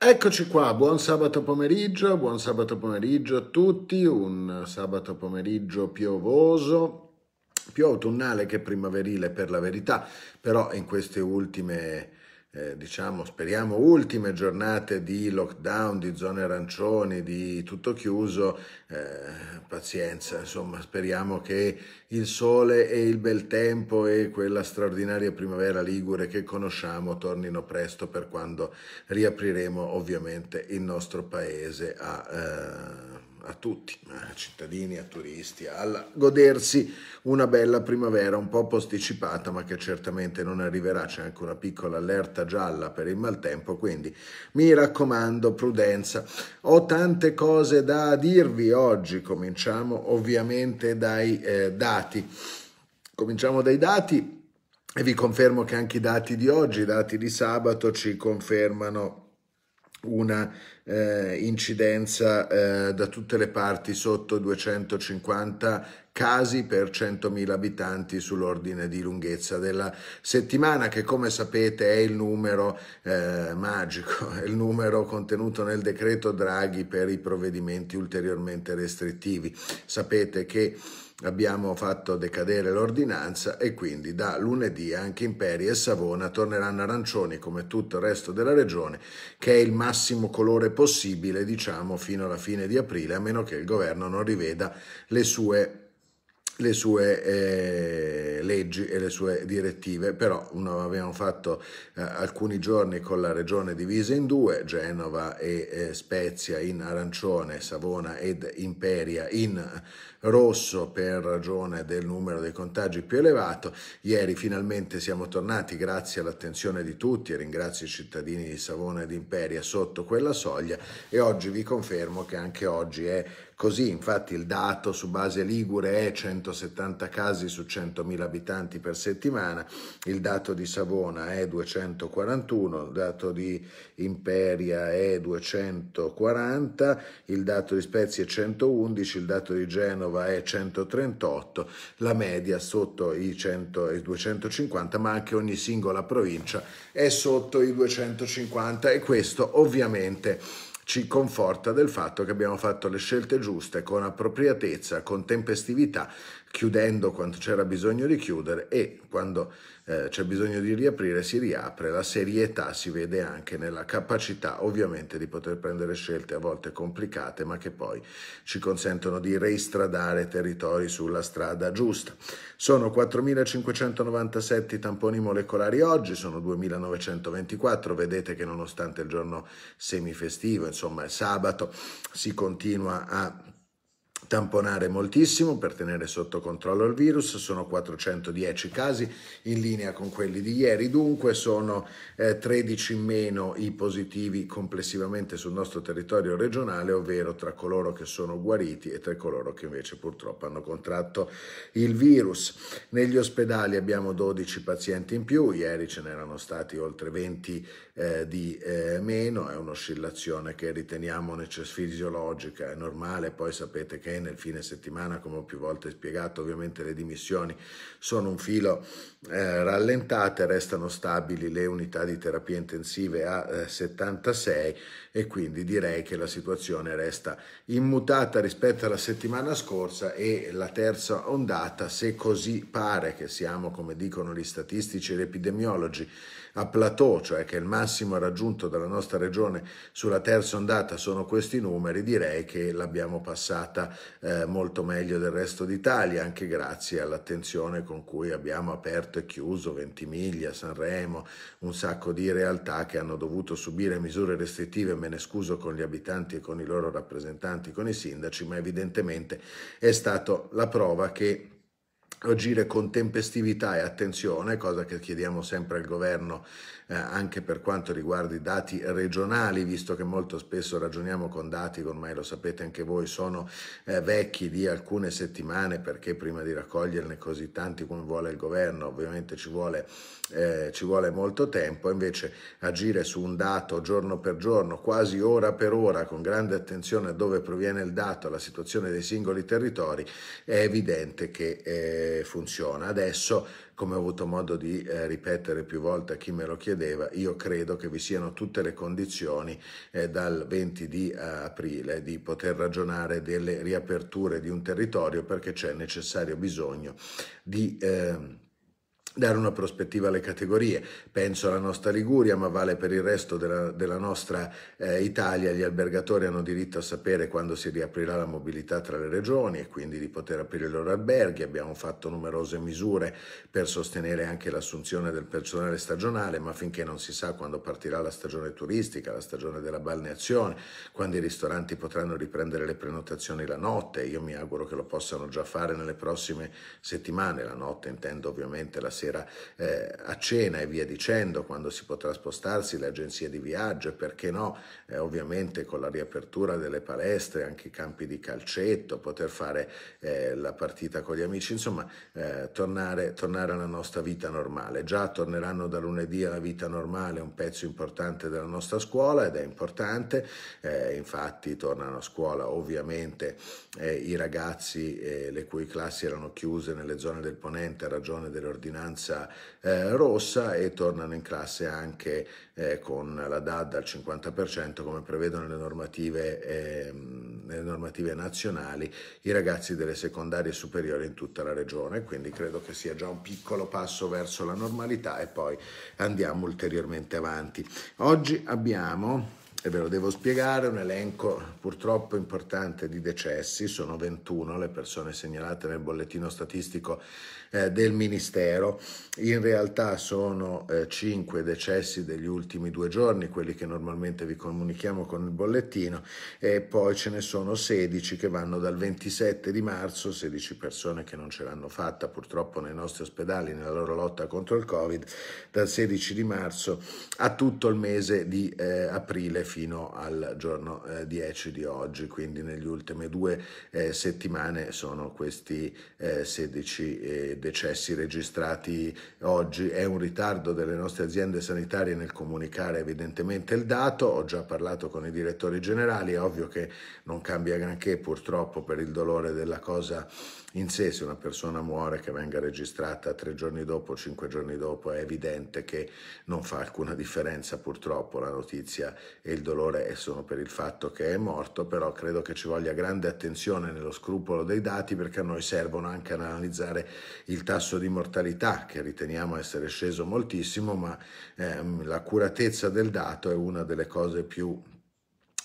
Eccoci qua, buon sabato pomeriggio, buon sabato pomeriggio a tutti, un sabato pomeriggio piovoso, più autunnale che primaverile per la verità, però in queste ultime eh, diciamo, speriamo, ultime giornate di lockdown, di zone arancioni, di tutto chiuso, eh, pazienza, insomma, speriamo che il sole e il bel tempo e quella straordinaria primavera ligure che conosciamo tornino presto per quando riapriremo ovviamente il nostro paese a... Eh, a tutti, a cittadini, a turisti, a godersi una bella primavera un po' posticipata ma che certamente non arriverà, c'è anche una piccola allerta gialla per il maltempo, quindi mi raccomando prudenza. Ho tante cose da dirvi oggi, cominciamo ovviamente dai eh, dati. Cominciamo dai dati e vi confermo che anche i dati di oggi, i dati di sabato, ci confermano una eh, incidenza eh, da tutte le parti sotto 250 casi per 100.000 abitanti sull'ordine di lunghezza della settimana, che come sapete è il numero eh, magico, è il numero contenuto nel decreto Draghi per i provvedimenti ulteriormente restrittivi. Sapete che abbiamo fatto decadere l'ordinanza e quindi da lunedì anche Imperi e Savona torneranno arancioni come tutto il resto della regione che è il massimo colore possibile diciamo fino alla fine di aprile a meno che il governo non riveda le sue le sue eh, leggi e le sue direttive, però no, abbiamo fatto eh, alcuni giorni con la regione divisa in due, Genova e eh, Spezia in arancione, Savona ed Imperia in rosso per ragione del numero dei contagi più elevato. Ieri finalmente siamo tornati, grazie all'attenzione di tutti e ringrazio i cittadini di Savona ed Imperia sotto quella soglia e oggi vi confermo che anche oggi è Così infatti il dato su base ligure è 170 casi su 100.000 abitanti per settimana, il dato di Savona è 241, il dato di Imperia è 240, il dato di Spezia è 111, il dato di Genova è 138, la media sotto i, 100, i 250, ma anche ogni singola provincia è sotto i 250 e questo ovviamente ci conforta del fatto che abbiamo fatto le scelte giuste con appropriatezza, con tempestività, chiudendo quando c'era bisogno di chiudere e quando eh, c'è bisogno di riaprire, si riapre, la serietà si vede anche nella capacità ovviamente di poter prendere scelte a volte complicate ma che poi ci consentono di reistradare territori sulla strada giusta. Sono 4.597 i tamponi molecolari oggi, sono 2.924, vedete che nonostante il giorno semifestivo, insomma il sabato, si continua a tamponare moltissimo per tenere sotto controllo il virus, sono 410 casi in linea con quelli di ieri, dunque sono eh, 13 in meno i positivi complessivamente sul nostro territorio regionale, ovvero tra coloro che sono guariti e tra coloro che invece purtroppo hanno contratto il virus. Negli ospedali abbiamo 12 pazienti in più, ieri ce n'erano stati oltre 20 eh, di eh, meno, è un'oscillazione che riteniamo necess- fisiologica, è normale, poi sapete che nel fine settimana, come ho più volte spiegato, ovviamente le dimissioni sono un filo eh, rallentate, restano stabili le unità di terapia intensive a eh, 76 e quindi direi che la situazione resta immutata rispetto alla settimana scorsa e la terza ondata, se così pare che siamo, come dicono gli statistici e gli epidemiologi, a plateau, cioè che il massimo raggiunto dalla nostra regione sulla terza ondata sono questi numeri, direi che l'abbiamo passata eh, molto meglio del resto d'Italia, anche grazie all'attenzione con cui abbiamo aperto e chiuso Ventimiglia, Sanremo, un sacco di realtà che hanno dovuto subire misure restrittive, me ne scuso con gli abitanti e con i loro rappresentanti, con i sindaci, ma evidentemente è stata la prova che agire con tempestività e attenzione, cosa che chiediamo sempre al governo eh, anche per quanto riguarda i dati regionali, visto che molto spesso ragioniamo con dati che ormai lo sapete anche voi sono eh, vecchi di alcune settimane perché prima di raccoglierne così tanti come vuole il governo ovviamente ci vuole, eh, ci vuole molto tempo, invece agire su un dato giorno per giorno, quasi ora per ora, con grande attenzione a dove proviene il dato, alla situazione dei singoli territori, è evidente che eh, funziona. Adesso come ho avuto modo di eh, ripetere più volte a chi me lo chiedeva, io credo che vi siano tutte le condizioni eh, dal 20 di eh, aprile di poter ragionare delle riaperture di un territorio perché c'è necessario bisogno di... Eh, dare una prospettiva alle categorie. Penso alla nostra Liguria, ma vale per il resto della, della nostra eh, Italia. Gli albergatori hanno diritto a sapere quando si riaprirà la mobilità tra le regioni e quindi di poter aprire i loro alberghi. Abbiamo fatto numerose misure per sostenere anche l'assunzione del personale stagionale, ma finché non si sa quando partirà la stagione turistica, la stagione della balneazione, quando i ristoranti potranno riprendere le prenotazioni la notte, io mi auguro che lo possano già fare nelle prossime settimane, la notte intendo ovviamente la sera sera eh, a cena e via dicendo, quando si potrà spostarsi, le agenzie di viaggio e perché no, eh, ovviamente con la riapertura delle palestre, anche i campi di calcetto, poter fare eh, la partita con gli amici, insomma eh, tornare, tornare alla nostra vita normale. Già torneranno da lunedì alla vita normale un pezzo importante della nostra scuola ed è importante, eh, infatti tornano a scuola ovviamente eh, i ragazzi le cui classi erano chiuse nelle zone del ponente a ragione delle ordinanze maggioranza eh, rossa e tornano in classe anche eh, con la DAD al 50% come prevedono le normative, eh, le normative nazionali i ragazzi delle secondarie superiori in tutta la regione quindi credo che sia già un piccolo passo verso la normalità e poi andiamo ulteriormente avanti oggi abbiamo se ve lo devo spiegare, un elenco purtroppo importante di decessi, sono 21 le persone segnalate nel bollettino statistico eh, del Ministero, in realtà sono eh, 5 decessi degli ultimi due giorni, quelli che normalmente vi comunichiamo con il bollettino, e poi ce ne sono 16 che vanno dal 27 di marzo, 16 persone che non ce l'hanno fatta purtroppo nei nostri ospedali nella loro lotta contro il Covid, dal 16 di marzo a tutto il mese di eh, aprile fino al giorno 10 eh, di oggi, quindi negli ultime due eh, settimane sono questi 16 eh, decessi registrati oggi. È un ritardo delle nostre aziende sanitarie nel comunicare evidentemente il dato, ho già parlato con i direttori generali, è ovvio che non cambia granché purtroppo per il dolore della cosa in sé, se una persona muore che venga registrata tre giorni dopo, cinque giorni dopo, è evidente che non fa alcuna differenza purtroppo la notizia e il dolore è solo per il fatto che è morto, però credo che ci voglia grande attenzione nello scrupolo dei dati perché a noi servono anche ad analizzare il tasso di mortalità che riteniamo essere sceso moltissimo, ma ehm, l'accuratezza del dato è una delle cose più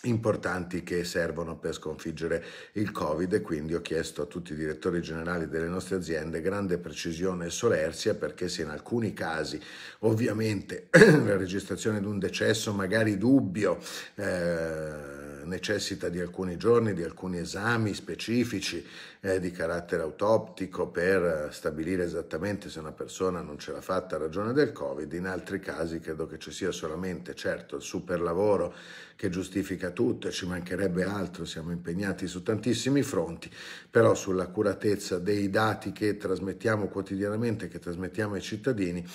importanti che servono per sconfiggere il Covid e quindi ho chiesto a tutti i direttori generali delle nostre aziende grande precisione e solerzia perché se in alcuni casi ovviamente la registrazione di un decesso magari dubbio eh, necessita di alcuni giorni, di alcuni esami specifici eh, di carattere autoptico per stabilire esattamente se una persona non ce l'ha fatta a ragione del Covid. In altri casi credo che ci sia solamente, certo, il super lavoro che giustifica tutto e ci mancherebbe altro, siamo impegnati su tantissimi fronti, però sull'accuratezza dei dati che trasmettiamo quotidianamente, che trasmettiamo ai cittadini,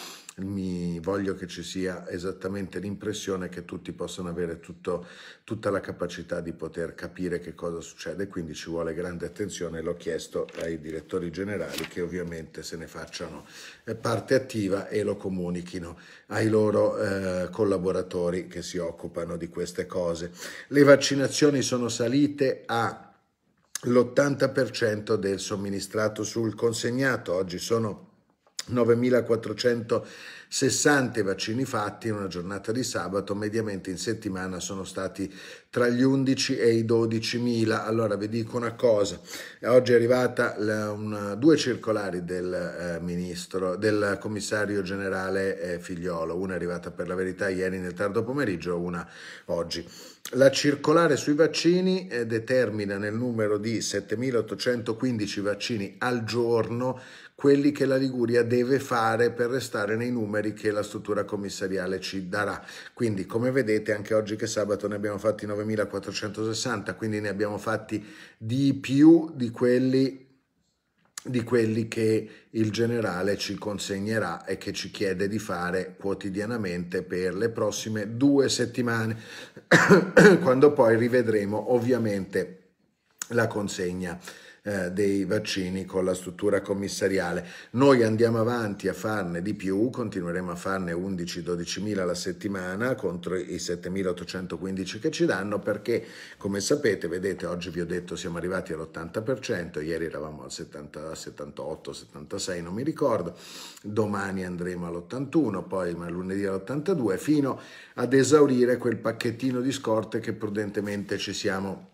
mi voglio che ci sia esattamente l'impressione che tutti possano avere tutto, tutta la capacità di poter capire che cosa succede, quindi ci vuole grande attenzione, l'ho chiesto ai direttori generali che ovviamente se ne facciano eh, parte attiva e lo comunichino ai loro eh, collaboratori che si occupano di queste cose. Le vaccinazioni sono salite a l'80% del somministrato sul consegnato, oggi sono 9.460 vaccini fatti in una giornata di sabato, mediamente in settimana sono stati tra gli 11 e i 12.000. Allora vi dico una cosa, oggi è arrivata la, una, due circolari del, eh, ministro, del commissario generale eh, Figliolo, una è arrivata per la verità ieri nel tardo pomeriggio, una oggi. La circolare sui vaccini eh, determina nel numero di 7.815 vaccini al giorno quelli che la Liguria deve fare per restare nei numeri che la struttura commissariale ci darà. Quindi, come vedete, anche oggi che sabato ne abbiamo fatti 9.460, quindi ne abbiamo fatti di più di quelli di quelli che il generale ci consegnerà e che ci chiede di fare quotidianamente per le prossime due settimane, quando poi rivedremo ovviamente la consegna eh, dei vaccini con la struttura commissariale. Noi andiamo avanti a farne di più, continueremo a farne 11-12 mila la settimana contro i 7.815 che ci danno perché come sapete, vedete oggi vi ho detto siamo arrivati all'80%, ieri eravamo al 70, 78, 76 non mi ricordo, domani andremo all'81, poi lunedì all'82 fino ad esaurire quel pacchettino di scorte che prudentemente ci siamo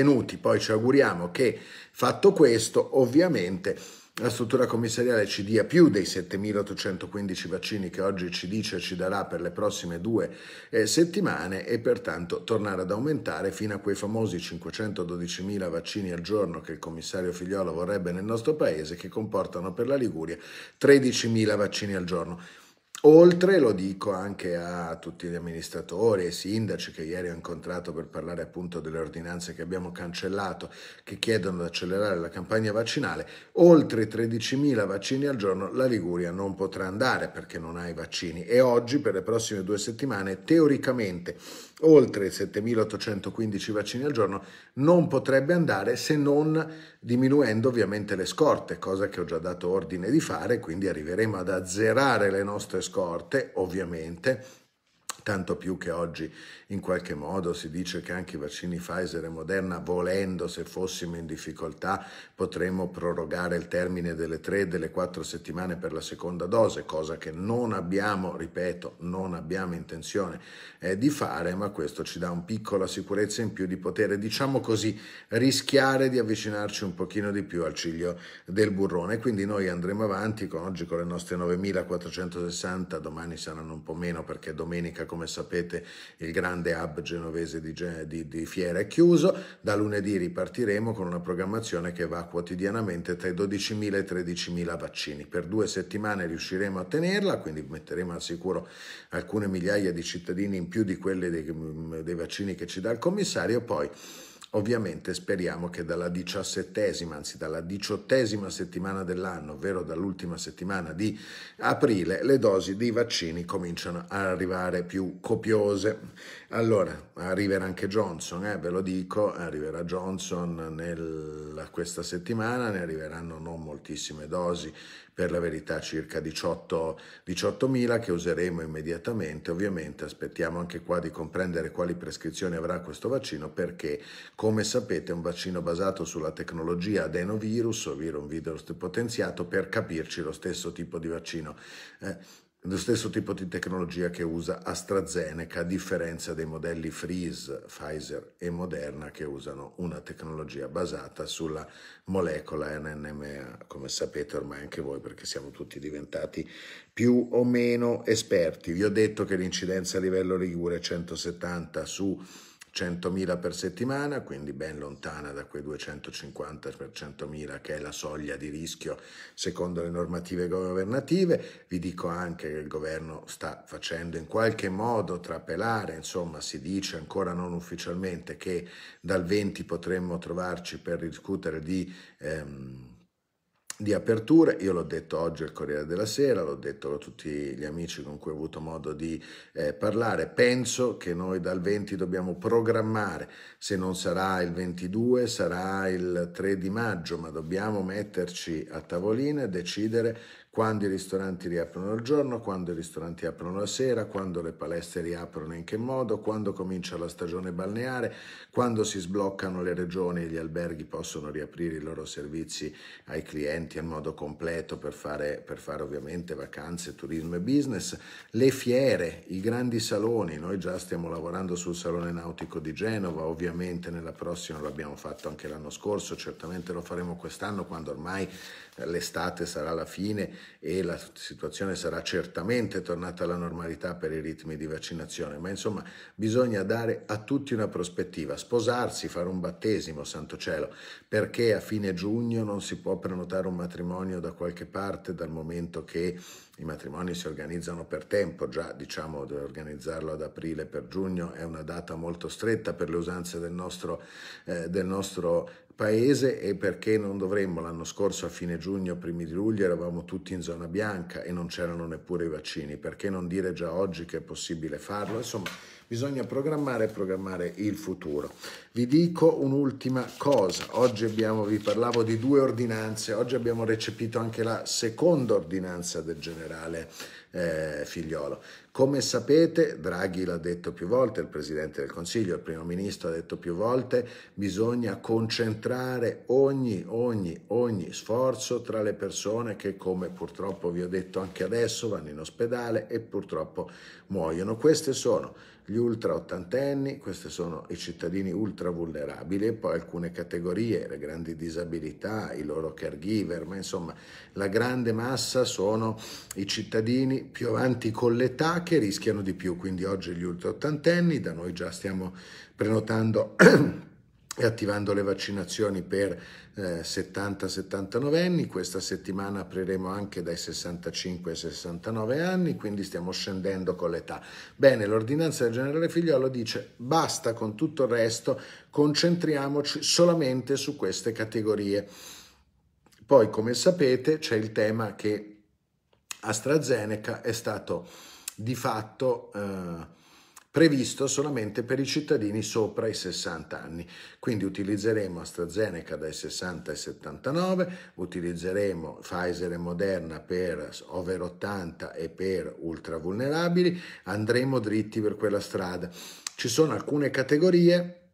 tenuti. Poi ci auguriamo che fatto questo, ovviamente la struttura commissariale ci dia più dei 7.815 vaccini che oggi ci dice ci darà per le prossime due eh, settimane e pertanto tornare ad aumentare fino a quei famosi 512.000 vaccini al giorno che il commissario Figliolo vorrebbe nel nostro paese che comportano per la Liguria 13.000 vaccini al giorno. Oltre, lo dico anche a tutti gli amministratori e sindaci che ieri ho incontrato per parlare appunto delle ordinanze che abbiamo cancellato, che chiedono di accelerare la campagna vaccinale, oltre 13.000 vaccini al giorno la Liguria non potrà andare perché non ha i vaccini e oggi per le prossime due settimane teoricamente oltre 7.815 vaccini al giorno, non potrebbe andare se non diminuendo ovviamente le scorte, cosa che ho già dato ordine di fare, quindi arriveremo ad azzerare le nostre scorte, ovviamente, tanto più che oggi in qualche modo si dice che anche i vaccini Pfizer e Moderna, volendo se fossimo in difficoltà, potremmo prorogare il termine delle tre e delle quattro settimane per la seconda dose, cosa che non abbiamo, ripeto, non abbiamo intenzione eh, di fare, ma questo ci dà un piccola sicurezza in più di poter, diciamo così, rischiare di avvicinarci un pochino di più al ciglio del burrone. Quindi noi andremo avanti con oggi con le nostre 9.460, domani saranno un po' meno perché domenica con come sapete il grande hub genovese di, di, di fiera è chiuso, da lunedì ripartiremo con una programmazione che va quotidianamente tra i 12.000 e i 13.000 vaccini. Per due settimane riusciremo a tenerla, quindi metteremo al sicuro alcune migliaia di cittadini in più di quelli dei, mm, dei vaccini che ci dà il commissario, poi Ovviamente speriamo che dalla diciassettesima, anzi dalla diciottesima settimana dell'anno, ovvero dall'ultima settimana di aprile, le dosi dei vaccini cominciano ad arrivare più copiose allora, arriverà anche Johnson, eh, ve lo dico, arriverà Johnson nel, questa settimana, ne arriveranno non moltissime dosi, per la verità circa 18, 18.000 che useremo immediatamente. Ovviamente aspettiamo anche qua di comprendere quali prescrizioni avrà questo vaccino perché, come sapete, è un vaccino basato sulla tecnologia adenovirus, ovvero un virus potenziato, per capirci lo stesso tipo di vaccino. Eh, lo stesso tipo di tecnologia che usa AstraZeneca, a differenza dei modelli Freeze, Pfizer e Moderna che usano una tecnologia basata sulla molecola NNMA. come sapete ormai anche voi perché siamo tutti diventati più o meno esperti. Vi ho detto che l'incidenza a livello Ligure è 170 su 100.000 per settimana, quindi ben lontana da quei 250 per 100.000 che è la soglia di rischio secondo le normative governative. Vi dico anche che il governo sta facendo in qualche modo trapelare, insomma si dice ancora non ufficialmente che dal 20 potremmo trovarci per discutere di... Ehm, di aperture, io l'ho detto oggi al Corriere della Sera, l'ho detto a tutti gli amici con cui ho avuto modo di eh, parlare, penso che noi dal 20 dobbiamo programmare, se non sarà il 22 sarà il 3 di maggio, ma dobbiamo metterci a tavolino e decidere quando i ristoranti riaprono il giorno, quando i ristoranti aprono la sera, quando le palestre riaprono in che modo, quando comincia la stagione balneare, quando si sbloccano le regioni e gli alberghi possono riaprire i loro servizi ai clienti differenti al modo completo per fare, per fare ovviamente vacanze, turismo e business, le fiere, i grandi saloni, noi già stiamo lavorando sul Salone Nautico di Genova, ovviamente nella prossima l'abbiamo fatto anche l'anno scorso, certamente lo faremo quest'anno quando ormai eh, l'estate sarà la fine e la situazione sarà certamente tornata alla normalità per i ritmi di vaccinazione, ma insomma bisogna dare a tutti una prospettiva, sposarsi, fare un battesimo, santo cielo, perché a fine giugno non si può prenotare un matrimonio da qualche parte dal momento che i matrimoni si organizzano per tempo, già diciamo di organizzarlo ad aprile per giugno è una data molto stretta per le usanze del nostro, eh, del nostro paese e perché non dovremmo. L'anno scorso a fine giugno, primi di luglio eravamo tutti in zona bianca e non c'erano neppure i vaccini, perché non dire già oggi che è possibile farlo? Insomma, Bisogna programmare e programmare il futuro. Vi dico un'ultima cosa. Oggi abbiamo, vi parlavo di due ordinanze, oggi abbiamo recepito anche la seconda ordinanza del generale eh, Figliolo. Come sapete, Draghi l'ha detto più volte, il Presidente del Consiglio, il Primo Ministro ha detto più volte, bisogna concentrare ogni, ogni, ogni sforzo tra le persone che, come purtroppo vi ho detto anche adesso, vanno in ospedale e purtroppo muoiono. Queste sono gli ultra ottantenni, questi sono i cittadini ultra vulnerabili, poi alcune categorie, le grandi disabilità, i loro caregiver, ma insomma la grande massa sono i cittadini più avanti con l'età che rischiano di più, quindi oggi gli ultra ottantenni, da noi già stiamo prenotando e attivando le vaccinazioni per eh, 70-79 anni, questa settimana apriremo anche dai 65 ai 69 anni, quindi stiamo scendendo con l'età. Bene, l'ordinanza del generale Figliolo dice basta con tutto il resto, concentriamoci solamente su queste categorie. Poi, come sapete, c'è il tema che AstraZeneca è stato di fatto... Eh, previsto solamente per i cittadini sopra i 60 anni. Quindi utilizzeremo AstraZeneca dai 60 ai 79, utilizzeremo Pfizer e Moderna per over 80 e per ultra vulnerabili, andremo dritti per quella strada. Ci sono alcune categorie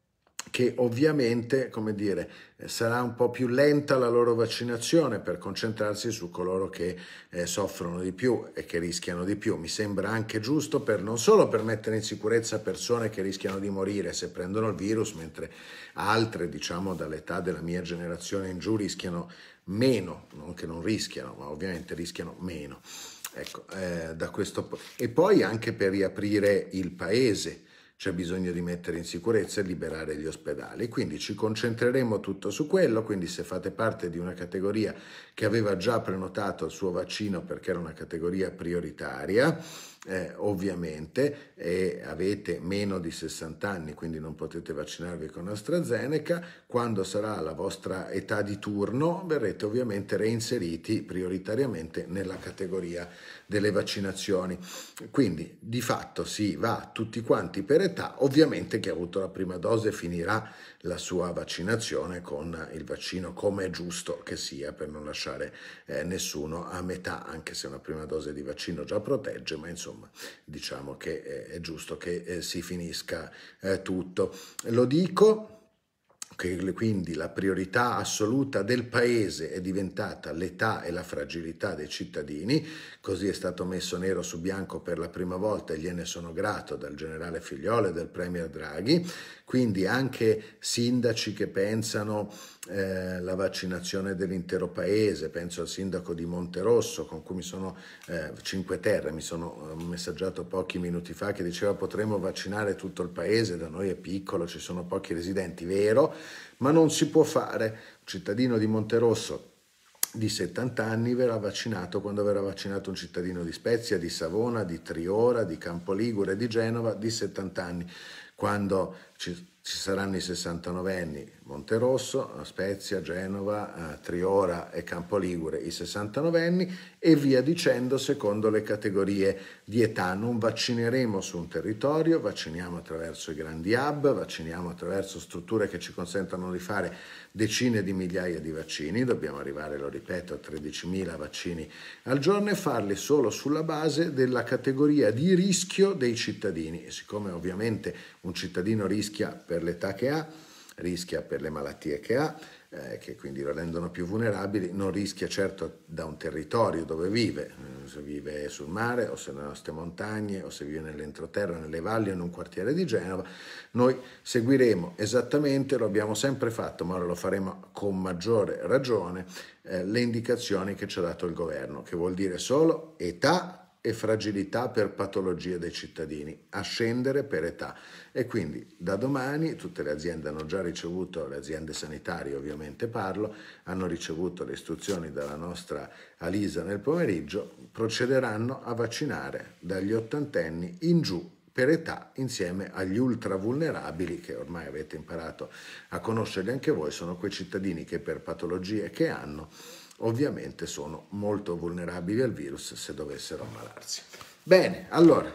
che ovviamente, come dire, sarà un po' più lenta la loro vaccinazione per concentrarsi su coloro che eh, soffrono di più e che rischiano di più. Mi sembra anche giusto per non solo per mettere in sicurezza persone che rischiano di morire se prendono il virus, mentre altre, diciamo, dall'età della mia generazione in giù rischiano meno, non che non rischiano, ma ovviamente rischiano meno. Ecco, eh, da questo po- e poi anche per riaprire il paese c'è bisogno di mettere in sicurezza e liberare gli ospedali. Quindi ci concentreremo tutto su quello, quindi se fate parte di una categoria che aveva già prenotato il suo vaccino perché era una categoria prioritaria, eh, ovviamente e avete meno di 60 anni quindi non potete vaccinarvi con AstraZeneca, quando sarà la vostra età di turno verrete ovviamente reinseriti prioritariamente nella categoria delle vaccinazioni. Quindi di fatto si va tutti quanti per età, ovviamente chi ha avuto la prima dose finirà la sua vaccinazione con il vaccino come è giusto che sia per non lasciare eh, nessuno a metà, anche se una prima dose di vaccino già protegge, ma insomma insomma diciamo che è, giusto che eh, si finisca eh, tutto. Lo dico che quindi la priorità assoluta del paese è diventata l'età e la fragilità dei cittadini, così è stato messo nero su bianco per la prima volta e gliene sono grato dal generale Figliole e dal Premier Draghi, quindi anche sindaci che pensano eh, la vaccinazione dell'intero paese, penso al sindaco di Monterosso con cui mi sono, eh, Cinque Terre, mi sono eh, messaggiato pochi minuti fa che diceva potremmo vaccinare tutto il paese, da noi è piccolo, ci sono pochi residenti, vero, ma non si può fare. Un cittadino di Monterosso di 70 anni verrà vaccinato quando verrà vaccinato un cittadino di Spezia, di Savona, di Triora, di Campoligure, di Genova, di 70 anni. Quando ci, ci saranno i 69 anni Monterosso, Spezia, Genova, eh, Triora e Campoligure, i 69 anni e via dicendo secondo le categorie di età. Non vaccineremo su un territorio, vacciniamo attraverso i grandi hub, vacciniamo attraverso strutture che ci consentano di fare decine di migliaia di vaccini, dobbiamo arrivare, lo ripeto, a 13.000 vaccini al giorno e farli solo sulla base della categoria di rischio dei cittadini. E siccome ovviamente un cittadino rischia rischia per l'età che ha, rischia per le malattie che ha, eh, che quindi lo rendono più vulnerabile, non rischia certo da un territorio dove vive, eh, se vive sul mare o se nelle nostre montagne o se vive nell'entroterra, nelle valli o in un quartiere di Genova, noi seguiremo esattamente, lo abbiamo sempre fatto, ma ora lo faremo con maggiore ragione, eh, le indicazioni che ci ha dato il governo, che vuol dire solo età, e fragilità per patologie dei cittadini, a scendere per età. E quindi da domani tutte le aziende hanno già ricevuto, le aziende sanitarie ovviamente parlo, hanno ricevuto le istruzioni dalla nostra Alisa nel pomeriggio, procederanno a vaccinare dagli ottantenni in giù per età insieme agli ultra vulnerabili che ormai avete imparato a conoscerli anche voi, sono quei cittadini che per patologie che hanno ovviamente sono molto vulnerabili al virus se dovessero ammalarsi. Bene, allora,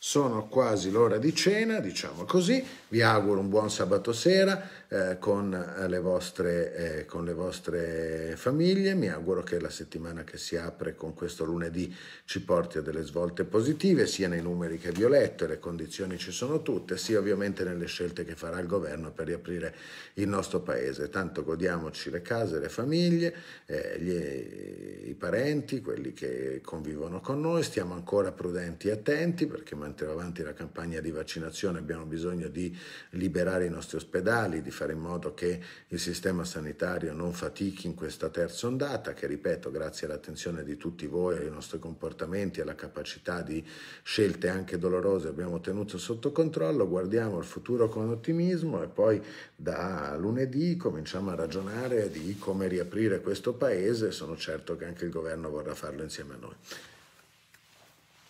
sono quasi l'ora di cena, diciamo così, vi auguro un buon sabato sera eh, con, eh, le vostre, eh, con le vostre famiglie. Mi auguro che la settimana che si apre con questo lunedì ci porti a delle svolte positive, sia nei numeri che vi ho letto, le condizioni ci sono tutte, sia ovviamente nelle scelte che farà il governo per riaprire il nostro paese. Tanto godiamoci le case, le famiglie, eh, gli, i parenti, quelli che convivono con noi, stiamo ancora prudenti e attenti perché mentre va avanti la campagna di vaccinazione abbiamo bisogno di liberare i nostri ospedali, di fare in modo che il sistema sanitario non fatichi in questa terza ondata, che ripeto, grazie all'attenzione di tutti voi, ai nostri comportamenti, alla capacità di scelte anche dolorose abbiamo tenuto sotto controllo, guardiamo il futuro con ottimismo e poi da lunedì cominciamo a ragionare di come riaprire questo paese, sono certo che anche il governo vorrà farlo insieme a noi.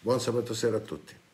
Buon sabato sera a tutti.